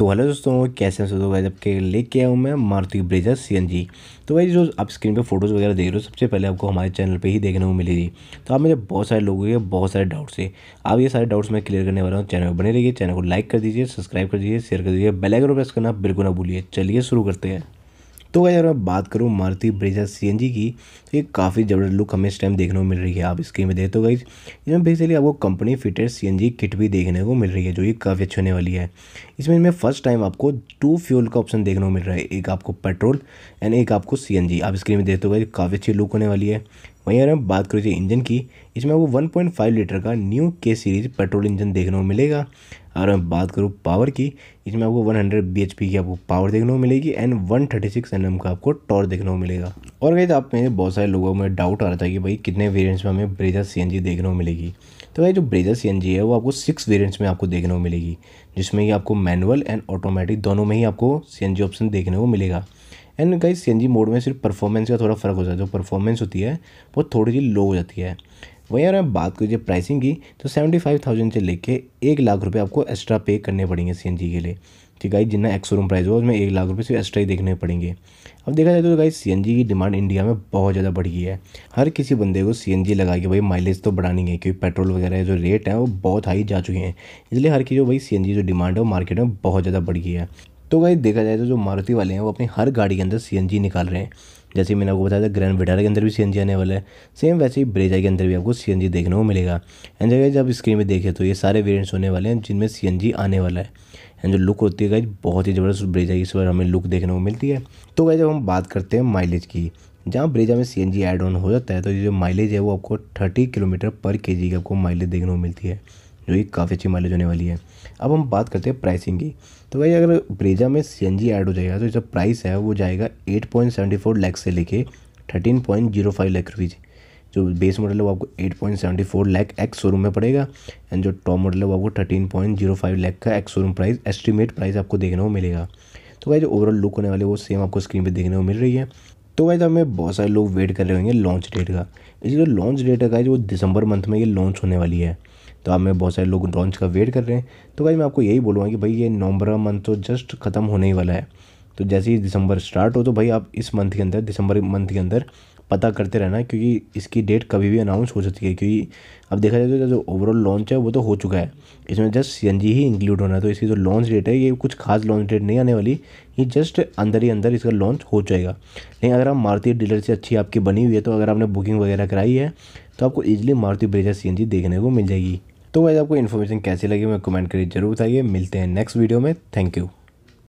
तो हेलो दोस्तों कैसे हैं दोस्तों के लेके आया हूँ मैं मारुति ब्रेजर सी तो भाई जो आप स्क्रीन पे फोटोज़ वगैरह देख रहे हो सबसे पहले आपको हमारे चैनल पे ही देखने को मिलेगी तो आप मुझे बहुत सारे लोगों के बहुत सारे डाउट्स है आप ये सारे डाउट्स मैं क्लियर करने वाला हूँ चैनल पर बने रहिए चैनल को लाइक कर दीजिए सब्सक्राइब कर दीजिए शेयर कर दीजिए बेलाइकन प्रेस करना बिल्कुल ना भूलिए चलिए शुरू करते हैं तो अगर मैं बात करूँ मारुति ब्रेजा सी की तो ये काफ़ी ज़बरदस्त लुक हमें इस टाइम देखने को मिल रही है आप स्क्रीन में देखते हो गई इसमें बेसिकली आपको कंपनी फिटेड सी किट भी देखने को मिल रही है जो ये काफ़ी अच्छी होने वाली है इसमें इनमें फर्स्ट टाइम आपको टू फ्यूल का ऑप्शन देखने को मिल रहा है एक आपको पेट्रोल एंड एक आपको सी आप स्क्रीन में देखते हो गई काफ़ी अच्छी लुक होने वाली है वहीं अगर हम बात करें जी तो इंजन की इसमें वो 1.5 लीटर का न्यू के सीरीज़ पेट्रोल इंजन देखने को मिलेगा और हम बात करूँ पावर की इसमें आपको 100 हंड्रेड बी की आपको पावर देखने को मिलेगी एंड 136 थर्टी सिक्स का आपको टॉर्च देखने को मिलेगा और गई आप में बहुत सारे लोगों में डाउट आ रहा था कि भाई कितने वेरियंट्स में हमें ब्रेजा सी देखने को मिलेगी तो भाई जो ब्रेजा सी है वो आपको सिक्स वेरियंट्स में आपको देखने को मिलेगी जिसमें कि आपको मैनुअल एंड ऑटोमेटिक दोनों में ही आपको सी ऑप्शन देखने को मिलेगा एंड गाइज सी मोड में सिर्फ परफॉर्मेंस का थोड़ा फ़र्क हो जाता है जो परफॉर्मेंस होती है वो थोड़ी सी लो हो जाती है वहीं अगर मैं बात करिए प्राइसिंग की तो सेवेंटी फाइव थाउजेंड से लेके एक लाख रुपये आपको एक्स्ट्रा पे करने पड़ेंगे सी के लिए ठीक है जितना एक्सो रूम प्राइस होगा उसमें एक लाख रुपये सिर्फ एक्स्ट्रा ही देखने पड़ेंगे अब देखा जाए तो एन जी की डिमांड इंडिया में बहुत ज़्यादा बढ़ गई है हर किसी बंदे को जी लगा के भाई माइलेज तो बढ़ानी है क्योंकि पेट्रोल वगैरह जो रेट है वो बहुत हाई जा चुके हैं इसलिए हर की जो भाई जी जो डिमांड है वो मार्केट में बहुत ज़्यादा बढ़ गई है तो भाई देखा जाए तो जो मारुति वाले हैं वो अपनी हर गाड़ी के अंदर सी निकाल रहे हैं जैसे मैंने आपको बताया था ग्रैंड विटारा के अंदर भी सी आने वाला है सेम वैसे ही ब्रेजा के अंदर भी आपको सी देखने को मिलेगा एंड जगह जब स्क्रीन में देखें तो ये सारे वेरियंट्स होने वाले हैं जिनमें सी आने वाला है एंड जो लुक होती है गाइज बहुत ही ज़बरदस्त ब्रेजा की इस बार हमें लुक देखने को मिलती है तो गाइज जब हम बात करते हैं माइलेज की जहाँ ब्रेजा में सी एन जी ऑन हो जाता है तो ये जो माइलेज है वो आपको थर्टी किलोमीटर पर के जी की आपको माइलेज देखने को मिलती है जो कि काफ़ी अच्छी माइलेज होने वाली है अब हम बात करते हैं प्राइसिंग की तो भाई अगर ब्रेजा में सी एन ऐड हो जाएगा तो इसका प्राइस है वो जाएगा eight point seventy four lakh से लेके thirteen point zero five lakh rupees जो बेस मॉडल है वो आपको eight point seventy four lakh ex showroom में पड़ेगा एंड जो टॉप मॉडल है वो आपको thirteen point zero five lakh का ex showroom price estimate price आपको देखने को मिलेगा तो भाई जो ओवरऑल लुक होने वाले वो सेम आपको स्क्रीन पर देखने को मिल रही है तो भाई हमें बहुत सारे लोग वेट कर रहे होंगे लॉन्च डेट का इसलिए जो लॉन्च डेट है वो दिसंबर मंथ में ये लॉन्च होने वाली है तो आप में बहुत सारे लोग लॉन्च का वेट कर रहे हैं तो भाई मैं आपको यही बोलूँगा कि भाई ये नवंबर मंथ तो जस्ट ख़त्म होने ही वाला है तो जैसे ही दिसंबर स्टार्ट हो तो भाई आप इस मंथ के अंदर दिसंबर मंथ के अंदर पता करते रहना क्योंकि इसकी डेट कभी भी अनाउंस हो सकती है क्योंकि अब देखा जाए तो जो ओवरऑल लॉन्च है वो तो हो चुका है इसमें जस्ट सी ही इंक्लूड होना है तो इसकी जो लॉन्च डेट है ये कुछ खास लॉन्च डेट नहीं आने वाली ये जस्ट अंदर ही अंदर इसका लॉन्च हो जाएगा नहीं अगर आप मारुति डीलर से अच्छी आपकी बनी हुई है तो अगर आपने बुकिंग वगैरह कराई है तो आपको ईजिली मारुति ब्रेजा सी देखने को मिल जाएगी तो वैसे आपको इन्फॉर्मेशन कैसी लगी मैं कमेंट करिए जरूर बताइए मिलते हैं नेक्स्ट वीडियो में थैंक यू